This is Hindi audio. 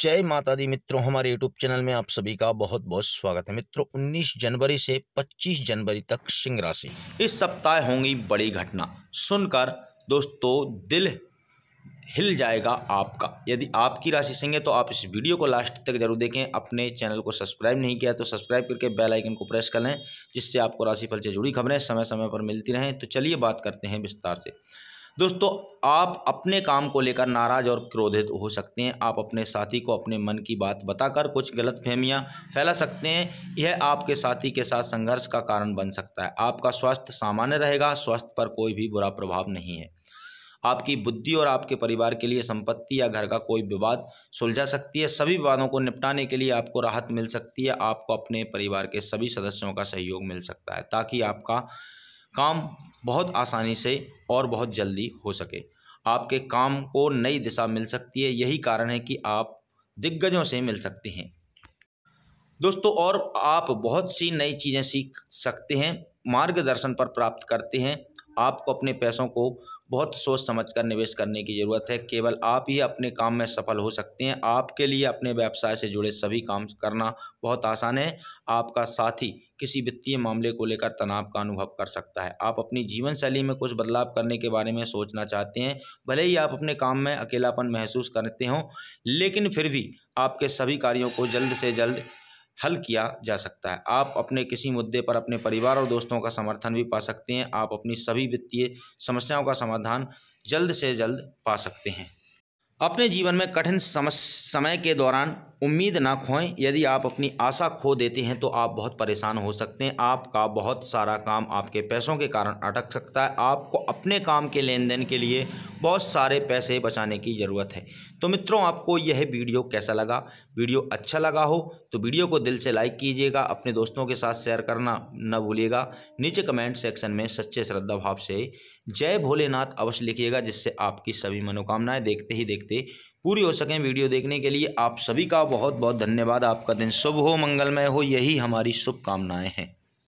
जय माता दी मित्रों हमारे यूट्यूब चैनल में आप सभी का बहुत बहुत स्वागत है मित्रों 19 जनवरी से 25 जनवरी तक सिंह राशि इस सप्ताह होंगी बड़ी घटना सुनकर दोस्तों दिल हिल जाएगा आपका यदि आपकी राशि सिंह है तो आप इस वीडियो को लास्ट तक जरूर देखें अपने चैनल को सब्सक्राइब नहीं किया तो सब्सक्राइब करके बेल आइकन को प्रेस कर लें जिससे आपको राशिफल से जुड़ी खबरें समय समय पर मिलती रहें तो चलिए बात करते हैं विस्तार से दोस्तों आप अपने काम को लेकर नाराज़ और क्रोधित हो सकते हैं आप अपने साथी को अपने मन की बात बताकर कुछ गलत फहमियाँ फैला सकते हैं यह आपके साथी के साथ संघर्ष का कारण बन सकता है आपका स्वास्थ्य सामान्य रहेगा स्वास्थ्य पर कोई भी बुरा प्रभाव नहीं है आपकी बुद्धि और आपके परिवार के लिए संपत्ति या घर का कोई विवाद सुलझा सकती है सभी विवादों को निपटाने के लिए आपको राहत मिल सकती है आपको अपने परिवार के सभी सदस्यों का सहयोग मिल सकता है ताकि आपका काम बहुत आसानी से और बहुत जल्दी हो सके आपके काम को नई दिशा मिल सकती है यही कारण है कि आप दिग्गजों से मिल सकते हैं दोस्तों और आप बहुत सी नई चीज़ें सीख सकते हैं मार्गदर्शन पर प्राप्त करते हैं आपको अपने पैसों को बहुत सोच समझ कर निवेश करने की ज़रूरत है केवल आप ही अपने काम में सफल हो सकते हैं आपके लिए अपने व्यवसाय से जुड़े सभी काम करना बहुत आसान है आपका साथी किसी वित्तीय मामले को लेकर तनाव का अनुभव कर सकता है आप अपनी जीवन शैली में कुछ बदलाव करने के बारे में सोचना चाहते हैं भले ही आप अपने काम में अकेलापन महसूस करते हों लेकिन फिर भी आपके सभी कार्यों को जल्द से जल्द हल किया जा सकता है आप अपने किसी मुद्दे पर अपने परिवार और दोस्तों का समर्थन भी पा सकते हैं आप अपनी सभी वित्तीय समस्याओं का समाधान जल्द से जल्द पा सकते हैं अपने जीवन में कठिन समय के दौरान उम्मीद ना खोएं यदि आप अपनी आशा खो देते हैं तो आप बहुत परेशान हो सकते हैं आपका बहुत सारा काम आपके पैसों के कारण अटक सकता है आपको अपने काम के लेन देन के लिए बहुत सारे पैसे बचाने की ज़रूरत है तो मित्रों आपको यह वीडियो कैसा लगा वीडियो अच्छा लगा हो तो वीडियो को दिल से लाइक कीजिएगा अपने दोस्तों के साथ शेयर करना न भूलिएगा नीचे कमेंट सेक्शन में सच्चे श्रद्धा भाव से जय भोलेनाथ अवश्य लिखिएगा जिससे आपकी सभी मनोकामनाएं देखते ही देखते पूरी हो सकें वीडियो देखने के लिए आप सभी का बहुत बहुत धन्यवाद आपका दिन शुभ हो मंगलमय हो यही हमारी शुभकामनाएँ हैं